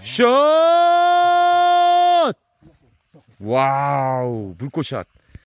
샷! 와우, 불꽃샷